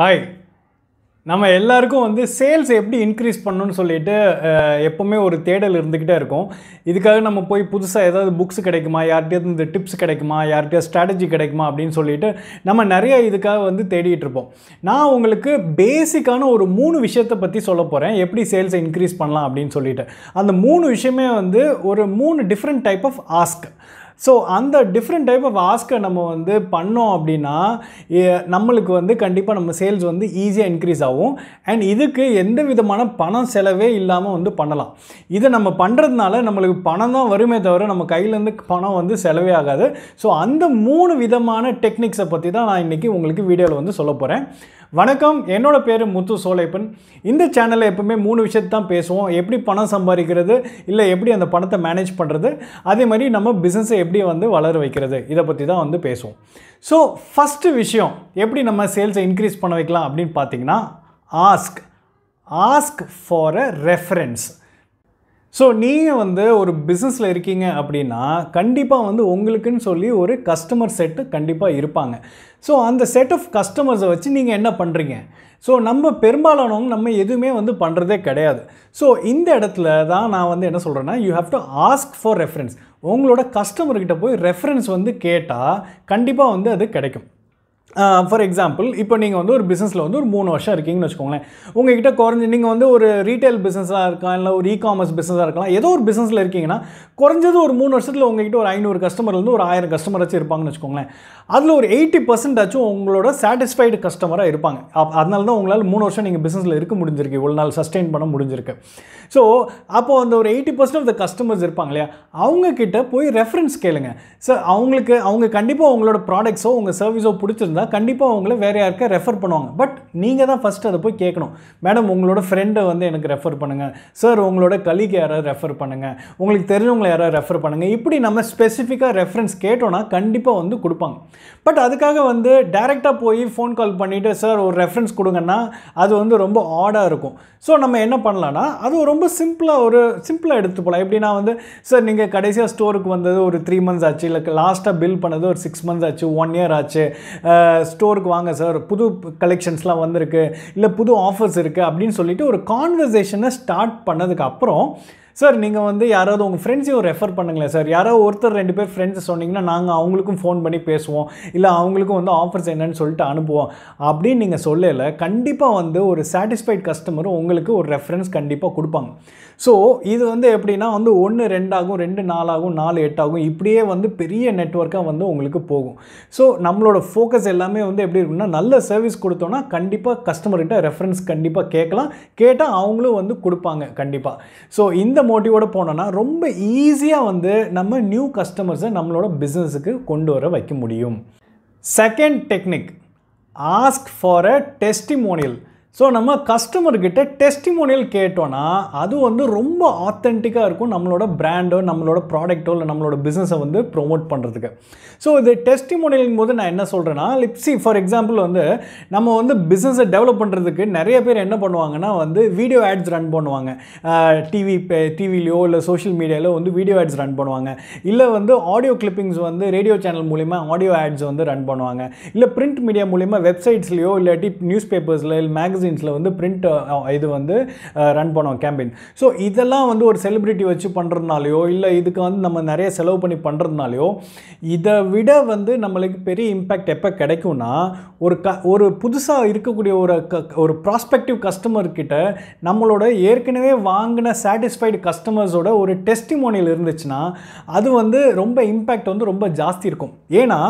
hi நம்ம எல்லாருக்கும் வந்து சேல்ஸ் எப்படி இன்க்ரீஸ் பண்ணணும்னு சொல்லிட்டு எப்போவுமே ஒரு தேடல் இருந்துக்கிட்டே இருக்கும் இதுக்காக நம்ம போய் புதுசாக ஏதாவது புக்ஸ் கிடைக்குமா யார்கிட்டயாவது இந்த டிப்ஸ் கிடைக்குமா யார்கிட்டயா ஸ்ட்ராட்டஜி கிடைக்குமா அப்படின்னு சொல்லிட்டு நம்ம நிறைய இதுக்காக வந்து தேடிட்டு இருப்போம் நான் உங்களுக்கு பேசிக்கான ஒரு மூணு விஷயத்தை பற்றி சொல்ல போகிறேன் எப்படி சேல்ஸை இன்க்ரீஸ் பண்ணலாம் அப்படின்னு சொல்லிட்டு அந்த மூணு விஷயமே வந்து ஒரு மூணு different type of ask so அந்த டிஃப்ரெண்ட் டைப் ஆஃப் ஆஸ்கை நம்ம வந்து பண்ணோம் அப்படின்னா நம்மளுக்கு வந்து கண்டிப்பாக நம்ம சேல்ஸ் வந்து ஈஸியாக இன்க்ரீஸ் ஆகும் அண்ட் இதுக்கு எந்த விதமான பணம் செலவே இல்லாமல் வந்து பண்ணலாம் இதை நம்ம பண்ணுறதுனால நம்மளுக்கு பணம் தான் வருமே தவிர நம்ம கையிலேருந்து பணம் வந்து செலவே ஆகாது ஸோ அந்த மூணு விதமான டெக்னிக்ஸை பற்றி தான் நான் இன்றைக்கி உங்களுக்கு வீடியோவில் வந்து சொல்ல போகிறேன் வணக்கம் என்னோடய பேர் முத்து சோலைப்பன் இந்த சேனலில் எப்பவுமே மூணு விஷயத்தை தான் பேசுவோம் எப்படி பணம் சம்பாதிக்கிறது இல்லை எப்படி அந்த பணத்தை மேனேஜ் பண்ணுறது அதே மாதிரி நம்ம பிஸ்னஸை எப்படி வந்து வளர வைக்கிறது இதை பற்றி தான் வந்து பேசுவோம் ஸோ ஃபஸ்ட்டு விஷயம் எப்படி நம்ம சேல்ஸை இன்க்ரீஸ் பண்ண வைக்கலாம் அப்படின்னு பார்த்தீங்கன்னா ask ask for a reference so நீங்கள் வந்து ஒரு பிஸ்னஸில் இருக்கீங்க அப்படின்னா கண்டிப்பாக வந்து உங்களுக்குன்னு சொல்லி ஒரு கஸ்டமர் செட்டு கண்டிப்பாக இருப்பாங்க ஸோ அந்த செட் ஆஃப் கஸ்டமர்ஸை வச்சு நீங்கள் என்ன பண்ணுறீங்க ஸோ நம்ம பெரும்பாலானவங்க நம்ம எதுவுமே வந்து பண்ணுறதே கிடையாது ஸோ இந்த இடத்துல தான் நான் வந்து என்ன சொல்கிறேன்னா you have to ask for reference உங்களோட கஸ்டமர்கிட்ட போய் ரெஃபரன்ஸ் வந்து கேட்டால் கண்டிப்பாக வந்து அது கிடைக்கும் ஃபார் எக்ஸாம்பிள் இப்போ நீங்கள் வந்து ஒரு பிஸ்னஸில் வந்து ஒரு மூணு வருஷம் இருக்கீங்கன்னு வச்சுக்கோங்களேன் உங்ககிட்ட குறைஞ்சி நீங்கள் வந்து ஒரு ரீட்டைல் பிஸ்னஸாக இருக்கலாம் இல்லை ஒரு இ காமர்ஸ் பிஸ்னஸாக இருக்கலாம் ஏதோ ஒரு பிஸ்னஸில் இருக்கீங்கன்னா குறைஞ்சது ஒரு மூணு வருஷத்தில் உங்ககிட்ட ஒரு ஐநூறு கஸ்டமர்லேருந்து ஒரு ஆயிரம் கஸ்டமர் வச்சு இருப்பாங்கன்னு வச்சுக்கோங்களேன் அதில் ஒரு எயிட்டி பர்சன்டாச்சும் உங்களோட சாட்டிஸ்ஃபைடு கஸ்டமராக இருப்பாங்க அதனால தான் உங்களால் மூணு வருஷம் நீங்கள் பிஸ்னஸில் இருக்க முடிஞ்சிருக்கு இவ்வளோ நாள் சஸ்டெயின் பண்ண முடிஞ்சிருக்கு ஸோ அப்போது அந்த ஒரு eighty percent of the customers இருப்பாங்க இல்லையா அவங்கக்கிட்ட போய் ரெஃபரன்ஸ் கேளுங்க சார் அவங்களுக்கு அவங்க கண்டிப்பாக உங்களோட ப்ராடக்ட்ஸோ உங்கள் சர்வீஸோ பிடிச்சிருந்தா இருந்தால் கண்டிப்பாக உங்களை வேறு யாருக்கா ரெஃபர் பண்ணுவாங்க பட் நீங்கள் தான் ஃபஸ்ட் அதை போய் கேட்கணும் மேடம் உங்களோட ஃப்ரெண்டை வந்து எனக்கு ரெஃபர் பண்ணுங்கள் சார் உங்களோட கலிக்கு யாராவது ரெஃபர் பண்ணுங்கள் உங்களுக்கு தெரிஞ்சவங்களை யாராவது ரெஃபர் பண்ணுங்கள் இப்படி நம்ம ஸ்பெசிஃபிக்காக ரெஃபரன்ஸ் கேட்டோன்னா கண்டிப்பாக வந்து கொடுப்பாங்க பட் அதுக்காக வந்து டைரெக்டாக போய் ஃபோன் கால் பண்ணிவிட்டு சார் ஒரு ரெஃபரன்ஸ் கொடுங்கன்னா அது வந்து ரொம்ப ஆடாக இருக்கும் ஸோ நம்ம என்ன பண்ணலான்னா அது ரொம்ப சிம்பிளாக ஒரு சிம்பிளாக எடுத்து போகலாம் எப்படின்னா வந்து சார் நீங்கள் கடைசியாக ஸ்டோருக்கு வந்தது ஒரு த்ரீ மந்த்ஸ் ஆச்சு இல்லை லாஸ்ட்டாக பில் பண்ணது ஒரு சிக்ஸ் மந்த்ஸ் ஆச்சு ஒன் இயர் ஆச்சு ஸ்டோருக்கு வாங்க சார் புது கலெக்ஷன்ஸ்லாம் வந்திருக்கு இல்லை புது ஆஃபர்ஸ் இருக்குது அப்படின்னு சொல்லிட்டு ஒரு கான்வர்சேஷனை ஸ்டார்ட் பண்ணதுக்கப்புறம் அப்புறம் சார் நீங்கள் வந்து யாராவது உங்கள் ஃப்ரெண்ட்ஸையும் ரெஃபர் பண்ணுங்களேன் சார் யாராவது ஒருத்தர் ரெண்டு பேர் ஃப்ரெண்ட்ஸ் சொன்னீங்கன்னா நாங்கள் அவங்களுக்கும் ஃபோன் பண்ணி பேசுவோம் இல்லை அவங்களுக்கும் வந்து ஆஃபர்ஸ் என்னன்னு சொல்லிட்டு அனுப்புவோம் அப்படின்னு நீங்கள் சொல்லல கண்டிப்பாக வந்து ஒரு சாட்டிஸ்ஃபைட் கஸ்டமரும் உங்களுக்கு ஒரு ரெஃபரன்ஸ் கண்டிப்பாக கொடுப்பாங்க ஸோ இது வந்து எப்படின்னா வந்து ஒன்று ரெண்டாகும் ரெண்டு நாலாகும் நாலு எட்டாகும் இப்படியே வந்து பெரிய நெட்ஒர்க்காக வந்து உங்களுக்கு போகும் ஸோ நம்மளோட ஃபோக்கஸ் எல்லாமே வந்து எப்படி இருக்குன்னா நல்ல சர்வீஸ் கொடுத்தோன்னா கண்டிப்பாக கஸ்டமர்கிட்ட ரெஃபரன்ஸ் கண்டிப்பாக கேட்கலாம் கேட்டால் அவங்களும் வந்து கொடுப்பாங்க கண்டிப்பாக ஸோ இந்த மோட்டிவோடு போனோம்னா ரொம்ப ஈஸியாக வந்து நம்ம நியூ கஸ்டமர்ஸை நம்மளோட பிஸ்னஸுக்கு கொண்டு வர வைக்க முடியும் second technique ask for a testimonial so நம்ம கஸ்டமர்கிட்ட டெஸ்டிமோனியல் கேட்டோன்னா அது வந்து ரொம்ப ஆத்தென்டிக்காக இருக்கும் நம்மளோட ப்ராண்டோ நம்மளோட ப்ராடக்ட்டோ இல்லை நம்மளோட பிஸ்னஸை வந்து ப்ரொமோட் பண்ணுறதுக்கு ஸோ இது டெஸ்டிமோனியலிங் போது நான் என்ன சொல்கிறேன்னா லிப்ஸி ஃபார் எக்ஸாம்பிள் வந்து நம்ம வந்து பிஸ்னஸை டெவலப் பண்ணுறதுக்கு நிறைய பேர் என்ன பண்ணுவாங்கன்னா வந்து வீடியோ ஆட்ஸ் ரன் பண்ணுவாங்க டிவி டிவிலையோ இல்லை சோஷியல் மீடியாவிலோ வந்து வீடியோ ஆட்ஸ் ரன் பண்ணுவாங்க இல்லை வந்து ஆடியோ கிளிப்பிங்ஸ் வந்து ரேடியோ சேனல் மூலிமா ஆடியோ ஆட்ஸ் வந்து ரன் பண்ணுவாங்க இல்லை பிரிண்ட் மீடியா மூலிமா வெப்சைட்ஸ்லையோ இல்லாட்டி நியூஸ் பேப்பர்ஸில் இல்லை மேக்ஸ் மேகசின்ஸில் வந்து பிரிண்ட் இது வந்து ரன் பண்ணோம் கேம்பெயின் ஸோ இதெல்லாம் வந்து ஒரு செலிப்ரிட்டி வச்சு பண்ணுறதுனாலையோ இல்லை இதுக்கு வந்து நம்ம நிறைய செலவு பண்ணி பண்ணுறதுனாலையோ இதை விட வந்து நம்மளுக்கு பெரிய இம்பேக்ட் எப்போ கிடைக்கும்னா ஒரு க ஒரு புதுசாக இருக்கக்கூடிய ஒரு க ஒரு ப்ராஸ்பெக்டிவ் கஸ்டமர்கிட்ட நம்மளோட ஏற்கனவே வாங்கின சாட்டிஸ்ஃபைடு கஸ்டமர்ஸோட ஒரு டெஸ்டிமோனியல் இருந்துச்சுன்னா அது வந்து ரொம்ப இம்பேக்ட் வந்து ரொம்ப ஜாஸ்தி இருக்கும் ஏன்னா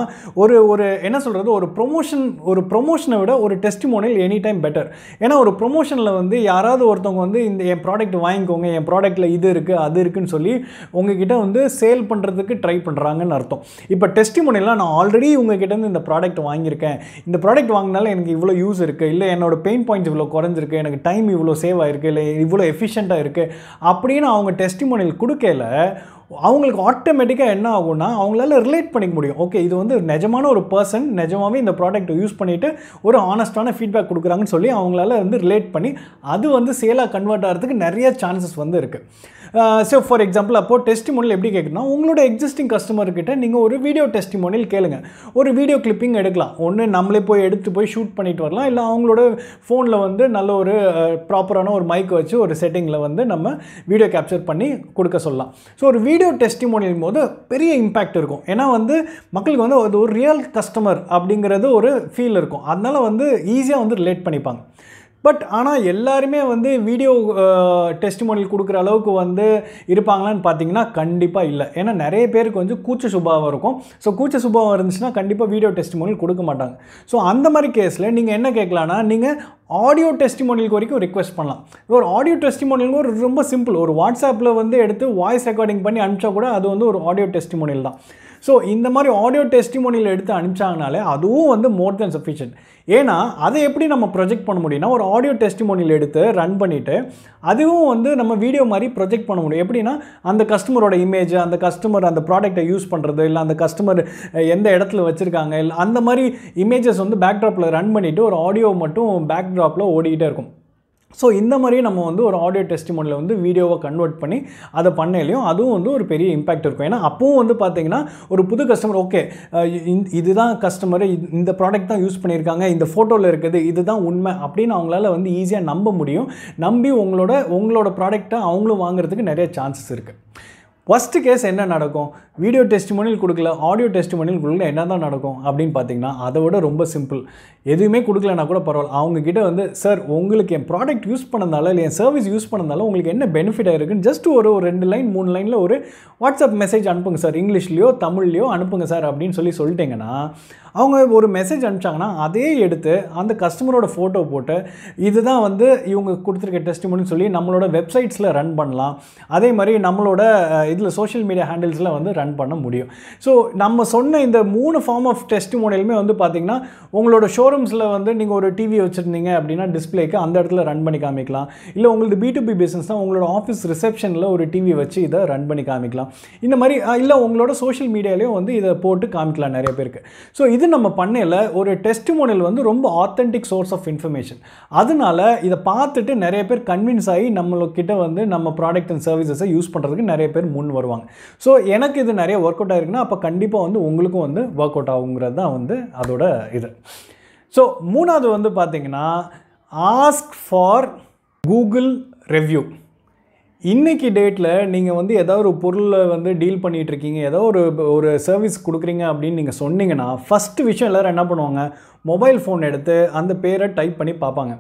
ஒரு ஒரு என்ன சொல்கிறது ஒரு ப்ரொமோஷன் ஒரு ப்ரொமோஷனை விட ஒரு டெஸ்டிமோனியல் எனி டைம் பெட்டர் ஏன்னா ஒரு ப்ரொமோஷனில் வந்து யாராவது ஒருத்தவங்க வந்து இந்த என் ப்ராடக்ட் வாங்கிக்கோங்க என் ப்ராடக்ட்டில் இது இருக்குது அது இருக்குதுன்னு சொல்லி உங்ககிட்ட வந்து சேல் பண்ணுறதுக்கு ட்ரை பண்ணுறாங்கன்னு அர்த்தம் இப்போ டெஸ்டிமோனியெலாம் நான் ஆல்ரெடி உங்ககிட்டருந்து இந்த ப்ராடக்ட் வாங்கியிருக்கேன் இந்த ப்ராடக்ட் வாங்கினாலும் எனக்கு இவ்வளோ யூஸ் இருக்குது இல்லை என்னோடய பெயின் பாயிண்ட்ஸ் இவ்வளோ குறைஞ்சிருக்கு எனக்கு டைம் இவ்வளோ சேவ் ஆகிருக்கு இல்லை இவ்வளோ எஃபிஷியண்ட்டாக இருக்குது அப்படின்னு அவங்க டெஸ்டிமோனியல் கொடுக்கல அவங்களுக்கு ஆட்டோமேட்டிக்காக என்ன ஆகும்னா அவங்களால ரிலேட் பண்ணிக்க முடியும் ஓகே இது வந்து நிஜமான ஒரு பர்சன் நிஜமாகவே இந்த ப்ராடக்ட்டை யூஸ் பண்ணிவிட்டு ஒரு ஆனஸ்டான ஃபீட்பேக் கொடுக்குறாங்கன்னு சொல்லி அவங்களால வந்து ரிலேட் பண்ணி அது வந்து சேலாக கன்வெர்ட் ஆகிறதுக்கு நிறைய சான்சஸ் வந்து இருக்குது ஸோ ஃபார் எக்ஸாம்பிள் அப்போது டெஸ்டிமோனியல் எப்படி கேட்குன்னா உங்களோட எக்ஸிஸ்டிங் கஸ்டமர்கிட்ட நீங்கள் ஒரு வீடியோ டெஸ்டிமோனியல் கேளுங்க ஒரு வீடியோ கிளிப்பிங் எடுக்கலாம் ஒன்று நம்மளே போய் எடுத்து போய் ஷூட் பண்ணிட்டு வரலாம் இல்லை அவங்களோட ஃபோனில் வந்து நல்ல ஒரு ப்ராப்பரான ஒரு மைக் வச்சு ஒரு செட்டிங்கில் வந்து நம்ம வீடியோ கேப்சர் பண்ணி கொடுக்க சொல்லலாம் ஸோ ஒரு வீடியோ வீடியோ டெஸ்டிமோனியல் போது பெரிய இம்பேக்ட் இருக்கும் ஏன்னா வந்து மக்களுக்கு வந்து அது ஒரு ரியல் கஸ்டமர் அப்படிங்கிறது ஒரு ஃபீல் இருக்கும் அதனால் வந்து ஈஸியாக வந்து ரிலேட் பண்ணிப்பாங்க பட் ஆனால் எல்லாருமே வந்து வீடியோ டெஸ்டிமோனியல் கொடுக்குற அளவுக்கு வந்து இருப்பாங்களான்னு பார்த்தீங்கன்னா கண்டிப்பாக இல்லை ஏன்னா நிறைய பேருக்கு வந்து கூச்ச சுபாவம் இருக்கும் ஸோ கூச்ச சுபாவம் இருந்துச்சுன்னா கண்டிப்பாக வீடியோ டெஸ்டிமோனியல் கொடுக்க மாட்டாங்க ஸோ அந்த மாதிரி கேஸில் நீங்கள் என்ன கேட்கலான்னா நீங்கள் ஆடியோ டெஸ்டிமோனியலுக்கு வரைக்கும் ரிக்வஸ்ட் பண்ணலாம் ஒரு ஆடியோ டெஸ்டிமோனியலுக்கு ஒரு ரொம்ப சிம்பிள் ஒரு வாட்ஸ்அப்பில் வந்து எடுத்து வாய்ஸ் ரெக்கார்டிங் பண்ணி அனுப்பிச்சா கூட அது வந்து ஒரு ஆடியோ டெஸ்டிமோனியல் தான் ஸோ இந்த மாதிரி ஆடியோ டெஸ்டிமோனியில் எடுத்து அனுப்பிச்சாங்கனாலே அதுவும் வந்து மோர் தென் சஃபிஷியன்ட் ஏன்னா அதை எப்படி நம்ம ப்ரொஜெக்ட் பண்ண முடியும்னா ஒரு ஆடியோ டெஸ்டிமோனியில் எடுத்து ரன் பண்ணிவிட்டு அதுவும் வந்து நம்ம வீடியோ மாதிரி ப்ரொஜெக்ட் பண்ண முடியும் எப்படின்னா அந்த கஸ்டமரோட இமேஜ் அந்த கஸ்டமர் அந்த ப்ராடக்ட்டை யூஸ் பண்ணுறது இல்லை அந்த கஸ்டமர் எந்த இடத்துல வச்சுருக்காங்க இல்லை அந்த மாதிரி இமேஜஸ் வந்து பேக்ட்ராப்பில் ரன் பண்ணிவிட்டு ஒரு ஆடியோ மட்டும் பேக்ட்ராப்பில் ஓடிக்கிட்டே இருக்கும் ஸோ இந்த மாதிரி நம்ம வந்து ஒரு ஆடியோ டெஸ்டிமோனில் வந்து வீடியோவை கன்வெர்ட் பண்ணி அதை பண்ணலையும் அதுவும் வந்து ஒரு பெரிய இம்பாக்ட் இருக்கும் ஏன்னா அப்பவும் வந்து பார்த்திங்கன்னா ஒரு புது கஸ்டமர் ஓகே இதுதான் கஸ்டமர் இந்த ப்ராடக்ட் தான் யூஸ் பண்ணியிருக்காங்க இந்த ஃபோட்டோவில் இருக்குது இதுதான் உண்மை அப்படின்னு அவங்களால வந்து ஈஸியாக நம்ப முடியும் நம்பி உங்களோட உங்களோட ப்ராடக்ட்டை அவங்களும் வாங்குறதுக்கு நிறைய சான்சஸ் இருக்குது ஃபஸ்ட்டு கேஸ் என்ன நடக்கும் வீடியோ டெஸ்ட் மணியில் கொடுக்கல ஆடியோ டெஸ்ட் மணியில் கொடுக்கல என்ன தான் நடக்கும் அப்படின்னு பார்த்தீங்கன்னா அதை விட ரொம்ப சிம்பிள் எதுவுமே கொடுக்கலனா கூட பரவாயில்ல அவங்கக்கிட்ட வந்து சார் உங்களுக்கு என் ப்ராடக்ட் யூஸ் பண்ணதால இல்லை என் சர்வீஸ் யூஸ் பண்ணதால உங்களுக்கு என்ன பெனிஃபிட் ஆகிருக்குன்னு ஜஸ்ட் ஒரு ஒரு ரெண்டு லைன் மூணு லைனில் ஒரு வாட்ஸ்அப் மெசேஜ் அனுப்புங்க சார் இங்கிலீஷ்லேயோ தமிழ்லையோ அனுப்புங்க சார் அப்படின்னு சொல்லி சொல்லிட்டீங்கன்னா அவங்க ஒரு மெசேஜ் அனுப்பிச்சாங்கன்னா அதே எடுத்து அந்த கஸ்டமரோட ஃபோட்டோ போட்டு இதுதான் வந்து இவங்க கொடுத்துருக்க டெஸ்ட் சொல்லி நம்மளோட வெப்சைட்ஸில் ரன் பண்ணலாம் அதே மாதிரி நம்மளோட இதில் சோஷியல் மீடியா ஹேண்டில்ஸில் வந்து ரன் பண்ண முடியும் ஸோ நம்ம சொன்ன இந்த மூணு ஃபார்ம் ஆஃப் டெஸ்ட் மாடலுமே வந்து பார்த்திங்கன்னா உங்களோட ஷோரூம்ஸில் வந்து நீங்கள் ஒரு டிவி வச்சுருந்தீங்க அப்படின்னா டிஸ்பிளேக்கு அந்த இடத்துல ரன் பண்ணி காமிக்கலாம் இல்லை உங்களுக்கு பி டு பி பிஸ்னஸ் தான் உங்களோட ஆஃபீஸ் ரிசப்ஷனில் ஒரு டிவி வச்சு இதை ரன் பண்ணி காமிக்கலாம் இந்த மாதிரி இல்லை உங்களோட சோஷியல் மீடியாலேயும் வந்து இதை போட்டு காமிக்கலாம் நிறைய பேருக்கு ஸோ இது நம்ம பண்ணையில் ஒரு டெஸ்ட் மோடல் வந்து ரொம்ப ஆத்தென்டிக் சோர்ஸ் ஆஃப் இன்ஃபர்மேஷன் அதனால் இதை பார்த்துட்டு நிறைய பேர் கன்வின்ஸ் ஆகி நம்மளுக்கிட்ட வந்து நம்ம ப்ராடக்ட் அண்ட் சர்வீசஸை யூஸ் பண்ணுறதுக்கு நிறைய பேர் முன் முன் வருவாங்க ஸோ எனக்கு இது நிறைய ஒர்க் அவுட் ஆகிருக்குன்னா அப்போ கண்டிப்பாக வந்து உங்களுக்கும் வந்து ஒர்க் அவுட் ஆகுங்கிறது தான் வந்து அதோட இது ஸோ மூணாவது வந்து பார்த்திங்கன்னா ஆஸ்க் ஃபார் கூகுள் ரெவ்யூ இன்றைக்கி டேட்டில் நீங்கள் வந்து ஏதோ ஒரு பொருளை வந்து டீல் பண்ணிகிட்ருக்கீங்க ஏதோ ஒரு ஒரு சர்வீஸ் கொடுக்குறீங்க அப்படின்னு நீங்கள் சொன்னீங்கன்னா ஃபஸ்ட்டு விஷயம் எல்லோரும் என்ன பண்ணுவாங்க மொபைல் ஃபோன் எடுத்து அந்த பேரை டைப் பண்ணி பார்ப்பாங்க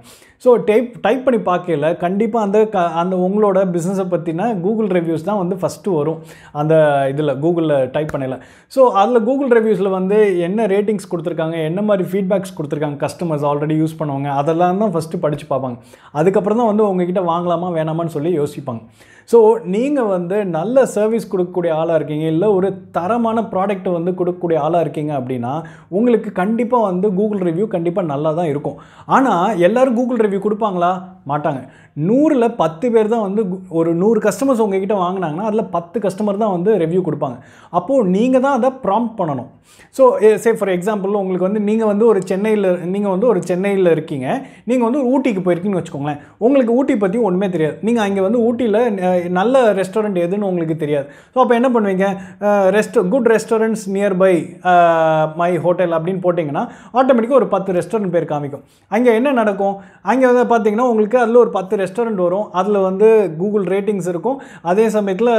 ஸோ டைப் டைப் பண்ணி பார்க்கல கண்டிப்பாக அந்த க அந்த உங்களோட பிஸ்னஸை பற்றினா கூகுள் ரிவ்யூஸ் தான் வந்து ஃபஸ்ட்டு வரும் அந்த இதில் கூகுளில் டைப் பண்ணல ஸோ அதில் கூகுள் ரிவ்யூஸில் வந்து என்ன ரேட்டிங்ஸ் கொடுத்துருக்காங்க என்ன மாதிரி ஃபீட்பேக்ஸ் கொடுத்துருக்காங்க கஸ்டமர்ஸ் ஆல்ரெடி யூஸ் பண்ணுவாங்க அதெல்லாம் தான் ஃபஸ்ட்டு படித்து பார்ப்பாங்க அதுக்கப்புறம் தான் வந்து உங்ககிட்ட வாங்கலாமா வேணாமான்னு சொல்லி யோசிப்பாங்க ஸோ நீங்கள் வந்து நல்ல சர்வீஸ் கொடுக்கக்கூடிய ஆளாக இருக்கீங்க இல்லை ஒரு தரமான ப்ராடக்ட்டை வந்து கொடுக்கக்கூடிய ஆளாக இருக்கீங்க அப்படின்னா உங்களுக்கு கண்டிப்பாக வந்து கூகுள் கூகுள் ரிவ்யூ கண்டிப்பாக நல்லா தான் இருக்கும் ஆனால் எல்லோரும் கூகுள் ரிவ்யூ கொடுப்பாங்களா மாட்டாங்க நூறில் பத்து பேர் தான் வந்து ஒரு நூறு கஸ்டமர்ஸ் உங்ககிட்ட வாங்கினாங்கன்னா அதில் பத்து கஸ்டமர் தான் வந்து ரிவ்யூ கொடுப்பாங்க அப்போது நீங்கள் தான் அதை ப்ராம்ப்ட் பண்ணணும் ஸோ சே ஃபார் எக்ஸாம்பிள் உங்களுக்கு வந்து நீங்கள் வந்து ஒரு சென்னையில் நீங்கள் வந்து ஒரு சென்னையில் இருக்கீங்க நீங்கள் வந்து ஊட்டிக்கு போயிருக்கீங்கன்னு வச்சுக்கோங்களேன் உங்களுக்கு ஊட்டி பற்றி ஒன்றுமே தெரியாது நீங்கள் அங்கே வந்து ஊட்டியில் நல்ல ரெஸ்டாரண்ட் எதுன்னு உங்களுக்கு தெரியாது ஸோ அப்போ என்ன பண்ணுவீங்க rest good restaurants nearby my hotel அப்படின்னு போட்டிங்கன்னா ஆட்டோமேட்டிக்காக ஒரு பத்து ரெஸ்டாரண்ட் பேர் காமிக்கும் அங்கே என்ன நடக்கும் அங்கே வந்து பார்த்தீங்கன்னா உங்களுக்கு இருக்குது அதில் ஒரு பத்து ரெஸ்டாரண்ட் வரும் அதில் வந்து கூகுள் ரேட்டிங்ஸ் இருக்கும் அதே சமயத்தில்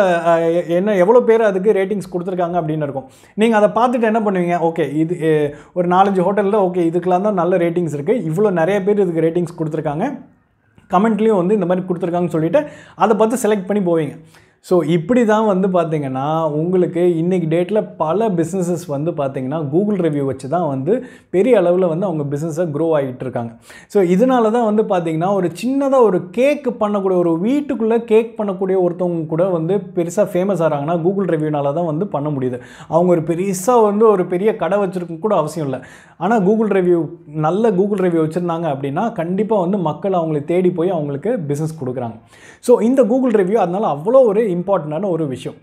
என்ன எவ்வளோ பேர் அதுக்கு ரேட்டிங்ஸ் கொடுத்துருக்காங்க அப்படின்னு இருக்கும் நீங்கள் அதை பார்த்துட்டு என்ன பண்ணுவீங்க ஓகே இது ஒரு நாலஞ்சு ஹோட்டலில் ஓகே இதுக்கெலாம் தான் நல்ல ரேட்டிங்ஸ் இருக்குது இவ்வளோ நிறைய பேர் இதுக்கு ரேட்டிங்ஸ் கொடுத்துருக்காங்க கமெண்ட்லேயும் வந்து இந்த மாதிரி கொடுத்துருக்காங்கன்னு சொல்லிவிட்டு அதை பார்த்து செலக்ட் பண்ணி போவீங்க ஸோ இப்படி தான் வந்து பார்த்திங்கன்னா உங்களுக்கு இன்றைக்கி டேட்டில் பல பிஸ்னஸஸ் வந்து பார்த்திங்கன்னா கூகுள் ரிவ்யூ வச்சு தான் வந்து பெரிய அளவில் வந்து அவங்க பிஸ்னஸை க்ரோ ஆகிட்டு இருக்காங்க ஸோ இதனால தான் வந்து பார்த்திங்கன்னா ஒரு சின்னதாக ஒரு கேக் பண்ணக்கூடிய ஒரு வீட்டுக்குள்ளே கேக் பண்ணக்கூடிய ஒருத்தவங்க கூட வந்து பெருசாக ஃபேமஸ் ஆகிறாங்கன்னா கூகுள் ரிவ்யூனால தான் வந்து பண்ண முடியுது அவங்க ஒரு பெருசாக வந்து ஒரு பெரிய கடை வச்சுருக்க கூட அவசியம் இல்லை ஆனால் கூகுள் ரிவ்யூ நல்ல கூகுள் ரிவ்யூ வச்சுருந்தாங்க அப்படின்னா கண்டிப்பாக வந்து மக்கள் அவங்களை தேடி போய் அவங்களுக்கு பிஸ்னஸ் கொடுக்குறாங்க ஸோ இந்த கூகுள் ரிவ்யூ அதனால் அவ்வளோ ஒரு இம்பார்ட்டண்டான ஒரு விஷயம்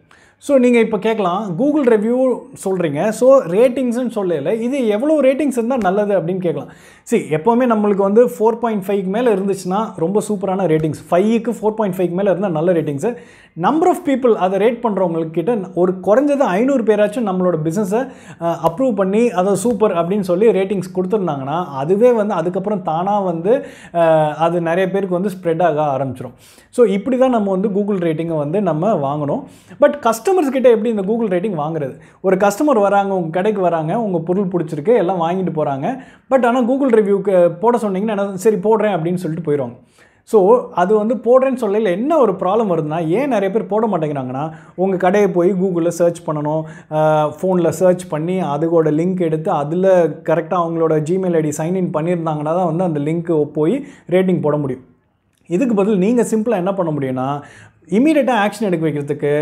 ஸோ நீங்கள் இப்போ கேட்கலாம் கூகுள் ரிவ்யூ சொல்கிறீங்க ஸோ ரேட்டிங்ஸ்னு சொல்லல இது எவ்வளோ ரேட்டிங்ஸ் இருந்தால் நல்லது அப்படின்னு கேட்கலாம் சரி எப்போவுமே நம்மளுக்கு வந்து ஃபோர் பாயிண்ட் ஃபைவ்க்கு மேலே இருந்துச்சுன்னா ரொம்ப சூப்பரான ரேட்டிங்ஸ் ஃபைவ்க்கு ஃபோர் பாயிண்ட் ஃபைவ்க்கு மேலே இருந்தால் நல்ல ரேட்டிங்ஸு நம்பர் ஆஃப் பீப்புள் அதை ரேட் பண்ணுறவங்கக்கிட்ட ஒரு குறைஞ்சது ஐநூறு பேராச்சும் நம்மளோட பிஸ்னஸை அப்ரூவ் பண்ணி அதை சூப்பர் அப்படின்னு சொல்லி ரேட்டிங்ஸ் கொடுத்துருந்தாங்கன்னா அதுவே வந்து அதுக்கப்புறம் தானாக வந்து அது நிறைய பேருக்கு வந்து ஸ்ப்ரெட் ஆக ஆரம்பிச்சிடும் ஸோ இப்படி தான் நம்ம வந்து கூகுள் ரேட்டிங்கை வந்து நம்ம வாங்கணும் பட் கஸ்ட் கஸ்டமர்ஸ் கிட்டே எப்படி இந்த கூகுள் ரேட்டிங் வாங்குறது ஒரு கஸ்டமர் வராங்க உங்கள் கடைக்கு வராங்க உங்கள் பொருள் பிடிச்சிருக்கு எல்லாம் வாங்கிட்டு போகிறாங்க பட் ஆனால் கூகுள் ரிவ்யூக்கு போட சொன்னீங்கன்னா சரி போடுறேன் அப்படின்னு சொல்லிட்டு போயிடுவாங்க ஸோ அது வந்து போடுறேன்னு சொல்லல என்ன ஒரு ப்ராப்ளம் வருதுன்னா ஏன் நிறைய பேர் போட மாட்டேங்கிறாங்கன்னா உங்கள் கடையை போய் கூகுளில் சர்ச் பண்ணணும் ஃபோனில் சர்ச் பண்ணி அதோட லிங்க் எடுத்து அதில் கரெக்டாக அவங்களோட ஜிமெயில் ஐடி சைன்இன் பண்ணியிருந்தாங்கன்னா தான் வந்து அந்த லிங்க்கு போய் ரேட்டிங் போட முடியும் இதுக்கு பதில் நீங்கள் சிம்பிளாக என்ன பண்ண முடியும்னா இமீடியட்டாக ஆக்ஷன் எடுக்க வைக்கிறதுக்கு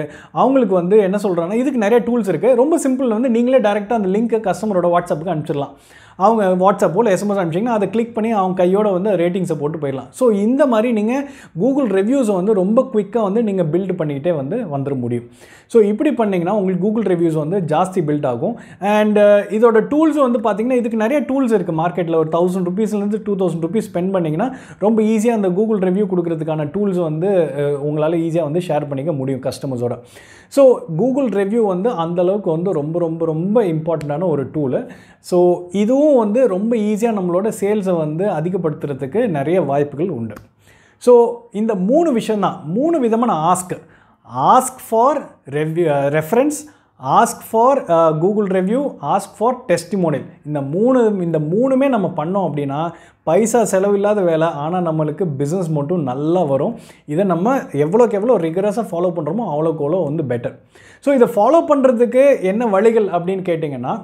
அவங்களுக்கு வந்து என்ன சொல்கிறாங்கன்னா இதுக்கு நிறைய டூல்ஸ் இருக்குது ரொம்ப சிம்பிள் வந்து நீங்களே டேரெக்டாக அந்த லிங்க்கை கஸ்டமரோட வாட்ஸ்அப்புக்கு அனுப்பிச்சிடலாம் அவங்க போல் எஸ்எம்எஸ் அனுப்பிச்சிங்கன்னா அதை கிளிக் பண்ணி அவங்க கையோட வந்து ரேட்டிங்ஸை போட்டு போயிடலாம் ஸோ இந்த மாதிரி நீங்கள் கூகுள் ரிவ்யூஸை வந்து ரொம்ப குயிக்காக வந்து நீங்கள் பில்ட் பண்ணிக்கிட்டே வந்து வந்துட முடியும் ஸோ இப்படி பண்ணிங்கன்னா உங்களுக்கு கூகுள் ரிவ்யூஸ் வந்து ஜாஸ்தி பில்ட் ஆகும் அண்ட் இதோட டூல்ஸ் வந்து பார்த்திங்கன்னா இதுக்கு நிறைய டூல்ஸ் இருக்குது மார்க்கெட்டில் ஒரு தௌசண்ட் ருபீஸ்லேருந்து டூ தௌசண்ட் ருபீஸ் ஸ்பெண்ட் பண்ணிங்கன்னா ரொம்ப ஈஸியாக அந்த கூகுள் ரிவ்யூ கொடுக்குறதுக்கான டூல்ஸ் வந்து உங்களால் ஈஸியாக வந்து ஷேர் பண்ணிக்க முடியும் கஸ்டமர்ஸோட ஸோ கூகுள் ரிவ்யூ வந்து அந்தளவுக்கு வந்து ரொம்ப ரொம்ப ரொம்ப இம்பார்ட்டண்ட்டான ஒரு டூலு ஸோ இதுவும் அதுவும் வந்து ரொம்ப ஈஸியாக நம்மளோட சேல்ஸை வந்து அதிகப்படுத்துறதுக்கு நிறைய வாய்ப்புகள் உண்டு ஸோ இந்த மூணு விஷயந்தான் மூணு விதமான ask ask for review reference ask for Google review ask for testimonial இந்த மூணு இந்த மூணுமே நம்ம பண்ணோம் அப்படின்னா பைசா செலவில்லாத வேலை ஆனால் நம்மளுக்கு பிஸ்னஸ் மட்டும் நல்லா வரும் இதை நம்ம எவ்வளோக்கு எவ்வளோ ரிகரஸாக ஃபாலோ பண்ணுறோமோ அவ்வளோக்கு அவ்வளோ வந்து பெட்டர் ஸோ இதை ஃபாலோ பண்ணுறதுக்கு என்ன வழிகள் அப்படின்னு கேட்டிங்கன்னா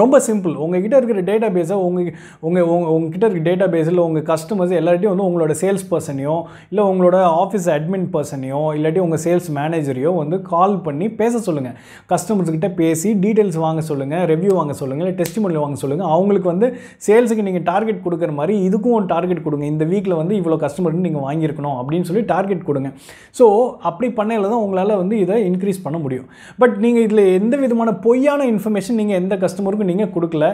ரொம்ப சிம்பிள் உங்ககிட்ட இருக்கிற டேட்டா பேஸை உங்கள் உங்கள் உங்கள் உங்ககிட்ட இருக்கிற டேட்டா பேஸில் உங்கள் கஸ்டமர்ஸ் எல்லாட்டையும் வந்து உங்களோட சேல்ஸ் பர்சனையோ இல்லை உங்களோட ஆஃபீஸ் அட்மின் பர்சனையோ இல்லாட்டி உங்கள் சேல்ஸ் மேனேஜரையோ வந்து கால் பண்ணி பேச சொல்லுங்கள் கஸ்டமர்ஸ்கிட்ட பேசி டீட்டெயில்ஸ் வாங்க சொல்லுங்கள் ரெவ்யூ வாங்க சொல்லுங்கள் இல்லை டெஸ்டிமோனியல் வாங்க சொல்லுங்கள் அவங்களுக்கு வந்து சேல்ஸுக்கு நீங்கள் டார்கெட் கொடுக்குற மாதிரி இதுக்கும் ஒரு டார்கெட் கொடுங்க இந்த வீக்கில் வந்து இவ்வளோ கஸ்டமர் நீங்கள் வாங்கியிருக்கணும் அப்படின்னு சொல்லி டார்கெட் கொடுங்க ஸோ அப்படி பண்ணையில் தான் உங்களால் வந்து இதை இன்க்ரீஸ் பண்ண முடியும் பட் நீங்கள் இதில் எந்த விதமான பொய்யான இன்ஃபர்மேஷன் நீங்கள் எந்த கஸ்டமருக்கும் ஒருத்தருக்கும் நீங்கள் கொடுக்கல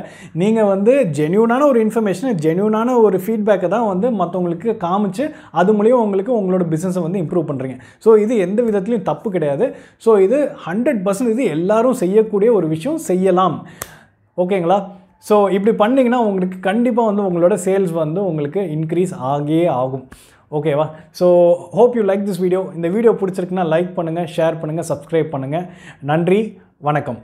நீங்கள் வந்து ஜென்யூனான ஒரு இன்ஃபர்மேஷன் ஜென்யூனான ஒரு ஃபீட்பேக்கை தான் வந்து மற்றவங்களுக்கு காமிச்சு அது மூலியம் உங்களுக்கு உங்களோட பிஸ்னஸை வந்து இம்ப்ரூவ் பண்ணுறீங்க ஸோ இது எந்த விதத்துலையும் தப்பு கிடையாது ஸோ இது ஹண்ட்ரட் பர்சன்ட் இது எல்லாரும் செய்யக்கூடிய ஒரு விஷயம் செய்யலாம் ஓகேங்களா ஸோ இப்படி பண்ணிங்கன்னா உங்களுக்கு கண்டிப்பாக வந்து உங்களோட சேல்ஸ் வந்து உங்களுக்கு இன்க்ரீஸ் ஆகியே ஆகும் ஓகேவா so hope you like this video இந்த வீடியோ பிடிச்சிருக்குன்னா லைக் பண்ணுங்கள் ஷேர் பண்ணுங்கள் சப்ஸ்கிரைப் பண்ணுங்கள் நன்றி வணக்கம்